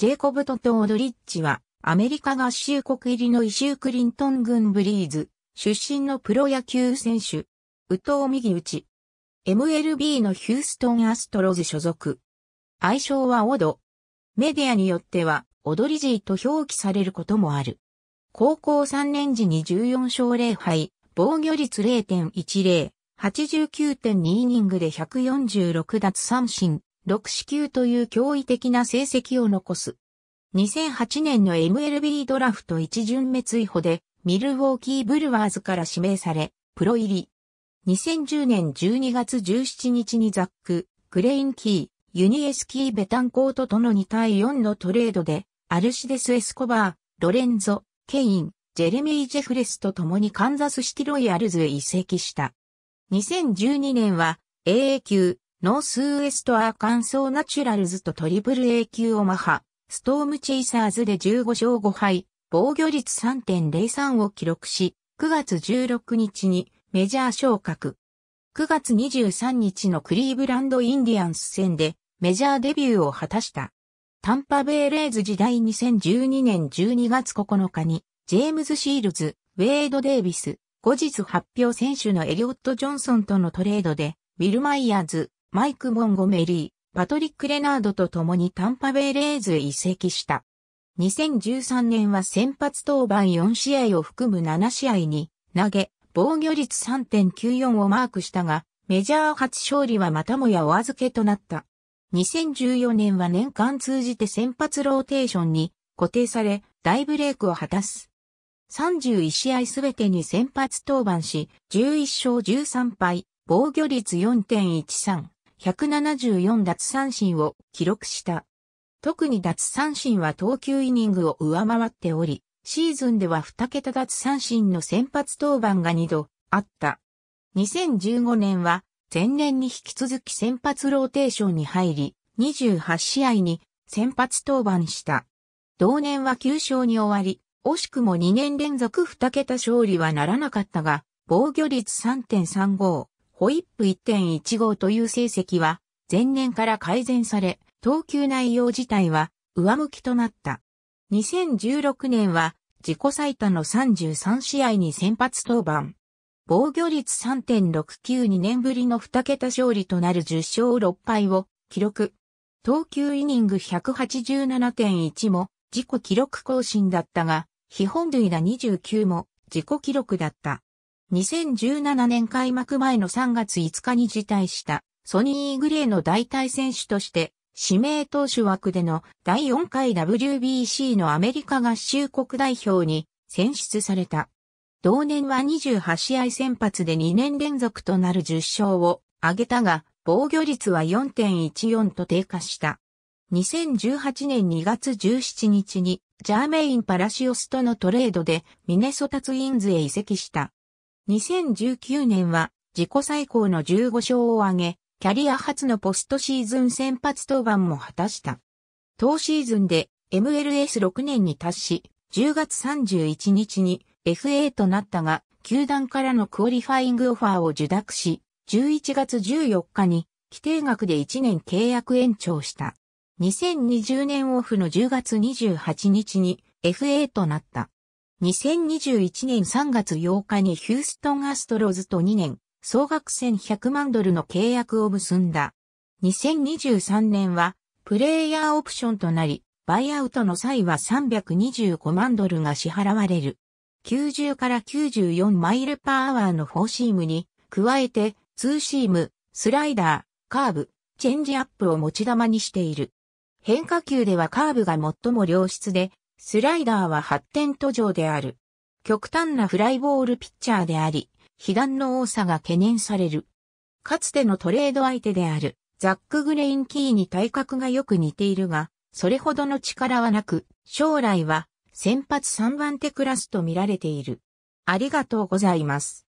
ジェイコブ・トトードリッチは、アメリカ合衆国入りのイシュークリントン軍ブリーズ、出身のプロ野球選手、ウウ・ミ右打ち。MLB のヒューストン・アストロズ所属。愛称はオド。メディアによっては、オドリジーと表記されることもある。高校3年時に14勝0敗、防御率0.10、89.2イニングで146奪三振、6死球という驚異的な成績を残す。2008年の MLB ドラフト1巡目追捕で、ミルウォーキー・ブルワーズから指名され、プロ入り。2010年12月17日にザック、グレインキー、ユニエスキー・ベタンコートとの2対4のトレードで、アルシデス・エスコバー、ロレンゾ、ケイン、ジェレミー・ジェフレスと共にカンザスシティロイヤルズへ移籍した。2012年は AA 級ノースウエストアーカンソーナチュラルズとトリプル A 級オマハ、ストームチェイサーズで15勝5敗、防御率3.03を記録し、9月16日にメジャー昇格。9月23日のクリーブランドインディアンス戦でメジャーデビューを果たした。タンパベイレーズ時代2012年12月9日に、ジェームズ・シールズ、ウェイド・デイビス、後日発表選手のエリオット・ジョンソンとのトレードで、ウィル・マイヤーズ、マイク・モンゴメリー、パトリック・レナードと共にタンパベイレーズへ移籍した。2013年は先発登板4試合を含む7試合に投げ、防御率3.94をマークしたが、メジャー初勝利はまたもやお預けとなった。2014年は年間通じて先発ローテーションに固定され、大ブレイクを果たす。31試合すべてに先発登板し、11勝13敗、防御率4.13。174奪三振を記録した。特に奪三振は投球イニングを上回っており、シーズンでは2桁奪三振の先発登板が2度あった。2015年は前年に引き続き先発ローテーションに入り、28試合に先発登板した。同年は9勝に終わり、惜しくも2年連続2桁勝利はならなかったが、防御率3.35、ホイップ1.15という成績は前年から改善され、投球内容自体は上向きとなった。2016年は自己最多の33試合に先発登板。防御率3.692年ぶりの2桁勝利となる10勝6敗を記録。投球イニング187.1も自己記録更新だったが、非本塁打29も自己記録だった。2017年開幕前の3月5日に辞退したソニー・グレーの代替選手として指名投手枠での第4回 WBC のアメリカ合衆国代表に選出された。同年は28試合先発で2年連続となる10勝を挙げたが、防御率は4.14と低下した。2018年2月17日にジャーメイン・パラシオスとのトレードでミネソタツインズへ移籍した。2019年は自己最高の15勝を挙げ、キャリア初のポストシーズン先発登板も果たした。当シーズンで MLS6 年に達し、10月31日に FA となったが、球団からのクオリファイングオファーを受諾し、11月14日に規定額で1年契約延長した。2020年オフの10月28日に FA となった。2021年3月8日にヒューストンアストロズと2年、総額1100万ドルの契約を結んだ。2023年は、プレイヤーオプションとなり、バイアウトの際は325万ドルが支払われる。90から94マイルパーアワーのフォーシームに、加えて、ツーシーム、スライダー、カーブ、チェンジアップを持ち玉にしている。変化球ではカーブが最も良質で、スライダーは発展途上である。極端なフライボールピッチャーであり、被弾の多さが懸念される。かつてのトレード相手である、ザック・グレインキーに体格がよく似ているが、それほどの力はなく、将来は先発3番手クラスと見られている。ありがとうございます。